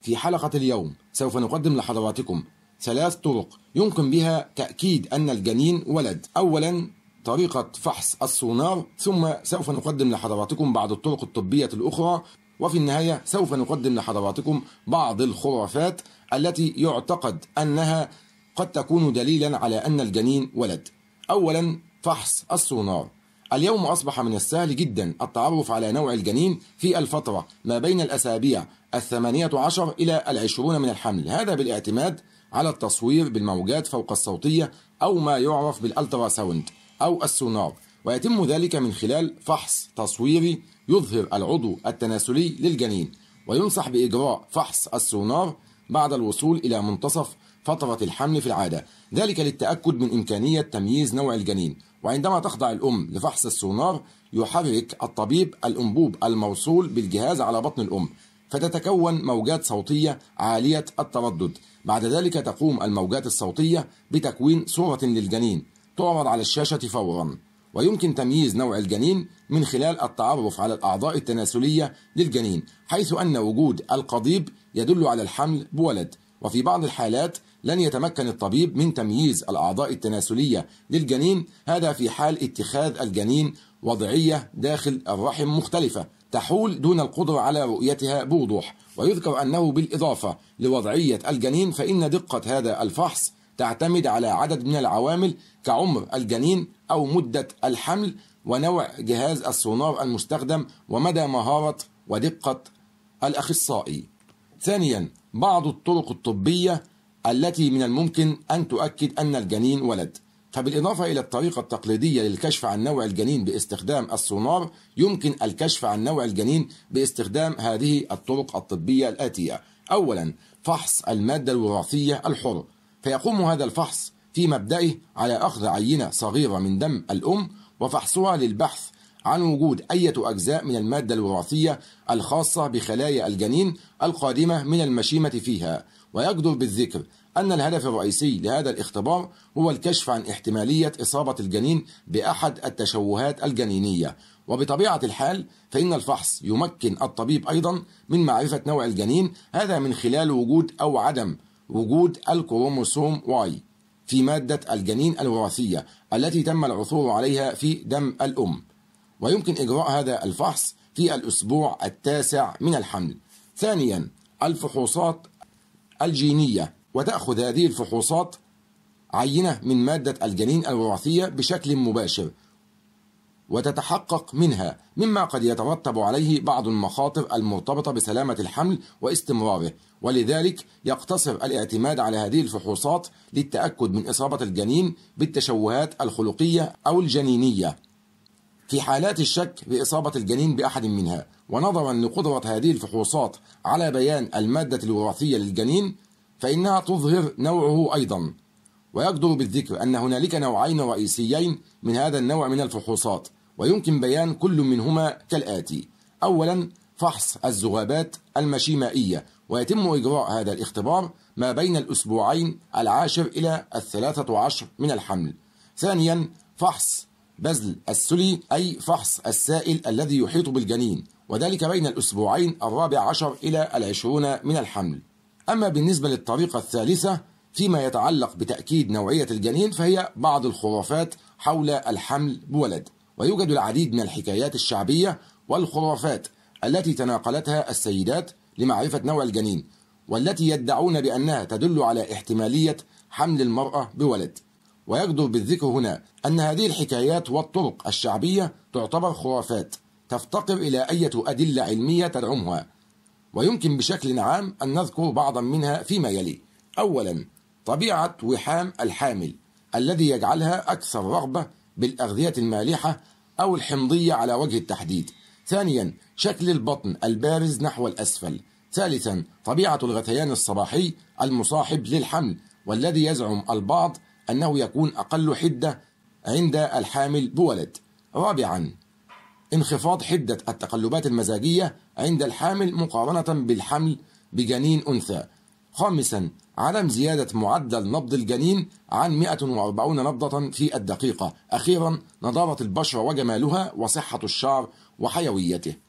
في حلقة اليوم سوف نقدم لحضراتكم ثلاث طرق يمكن بها تأكيد أن الجنين ولد أولا طريقة فحص السونار ثم سوف نقدم لحضراتكم بعض الطرق الطبية الأخرى وفي النهاية سوف نقدم لحضراتكم بعض الخرافات التي يعتقد أنها قد تكون دليلا على أن الجنين ولد أولا فحص السونار اليوم أصبح من السهل جدا التعرف على نوع الجنين في الفترة ما بين الأسابيع الثمانية عشر إلى العشرون من الحمل هذا بالاعتماد على التصوير بالموجات فوق الصوتية أو ما يعرف بالألترا ساوند أو السونار ويتم ذلك من خلال فحص تصويري يظهر العضو التناسلي للجنين وينصح بإجراء فحص السونار بعد الوصول إلى منتصف فترة الحمل في العادة ذلك للتأكد من إمكانية تمييز نوع الجنين وعندما تخضع الأم لفحص السونار يحرك الطبيب الأنبوب الموصول بالجهاز على بطن الأم فتتكون موجات صوتية عالية التردد بعد ذلك تقوم الموجات الصوتية بتكوين صورة للجنين تعرض على الشاشة فورا ويمكن تمييز نوع الجنين من خلال التعرف على الأعضاء التناسلية للجنين حيث أن وجود القضيب يدل على الحمل بولد وفي بعض الحالات لن يتمكن الطبيب من تمييز الأعضاء التناسلية للجنين هذا في حال اتخاذ الجنين وضعية داخل الرحم مختلفة تحول دون القدرة على رؤيتها بوضوح ويذكر أنه بالإضافة لوضعية الجنين فإن دقة هذا الفحص تعتمد على عدد من العوامل كعمر الجنين أو مدة الحمل ونوع جهاز السونار المستخدم ومدى مهارة ودقة الأخصائي ثانيا بعض الطرق الطبية التي من الممكن أن تؤكد أن الجنين ولد فبالإضافة إلى الطريقة التقليدية للكشف عن نوع الجنين باستخدام السونار يمكن الكشف عن نوع الجنين باستخدام هذه الطرق الطبية الآتية أولا فحص المادة الوراثية الحر فيقوم هذا الفحص في مبدئه على أخذ عينة صغيرة من دم الأم وفحصها للبحث عن وجود أية أجزاء من المادة الوراثية الخاصة بخلايا الجنين القادمة من المشيمة فيها ويجدر بالذكر أن الهدف الرئيسي لهذا الاختبار هو الكشف عن احتمالية إصابة الجنين بأحد التشوهات الجنينية وبطبيعة الحال فإن الفحص يمكن الطبيب أيضا من معرفة نوع الجنين هذا من خلال وجود أو عدم وجود الكروموسوم واي في مادة الجنين الوراثية التي تم العثور عليها في دم الأم ويمكن إجراء هذا الفحص في الأسبوع التاسع من الحمل ثانيا الفحوصات الجينية وتأخذ هذه الفحوصات عينة من مادة الجنين الوراثية بشكل مباشر وتتحقق منها مما قد يترتب عليه بعض المخاطر المرتبطة بسلامة الحمل واستمراره ولذلك يقتصر الاعتماد على هذه الفحوصات للتأكد من إصابة الجنين بالتشوهات الخلقية أو الجنينية في حالات الشك بإصابة الجنين بأحد منها ونظرا لقدرة هذه الفحوصات على بيان المادة الوراثية للجنين فإنها تظهر نوعه أيضا ويجدر بالذكر أن هنالك نوعين رئيسيين من هذا النوع من الفحوصات ويمكن بيان كل منهما كالآتي أولا فحص الزغابات المشيمائية ويتم إجراء هذا الاختبار ما بين الأسبوعين العاشر إلى الثلاثة عشر من الحمل ثانيا فحص بذل السلي أي فحص السائل الذي يحيط بالجنين وذلك بين الأسبوعين الرابع عشر إلى العشرون من الحمل أما بالنسبة للطريقة الثالثة فيما يتعلق بتأكيد نوعية الجنين فهي بعض الخرافات حول الحمل بولد ويوجد العديد من الحكايات الشعبية والخرافات التي تناقلتها السيدات لمعرفة نوع الجنين والتي يدعون بأنها تدل على احتمالية حمل المرأة بولد ويجدر بالذكر هنا أن هذه الحكايات والطرق الشعبية تعتبر خرافات تفتقر إلى أية أدلة علمية تدعمها ويمكن بشكل عام أن نذكر بعضا منها فيما يلي أولا طبيعة وحام الحامل الذي يجعلها أكثر رغبة بالأغذية المالحة أو الحمضية على وجه التحديد ثانيا شكل البطن البارز نحو الأسفل ثالثا طبيعة الغثيان الصباحي المصاحب للحمل والذي يزعم البعض أنه يكون أقل حدة عند الحامل بولد رابعا انخفاض حدة التقلبات المزاجية عند الحامل مقارنة بالحمل بجنين أنثى خامسا عدم زيادة معدل نبض الجنين عن 140 نبضة في الدقيقة أخيرا نضارة البشرة وجمالها وصحة الشعر وحيويته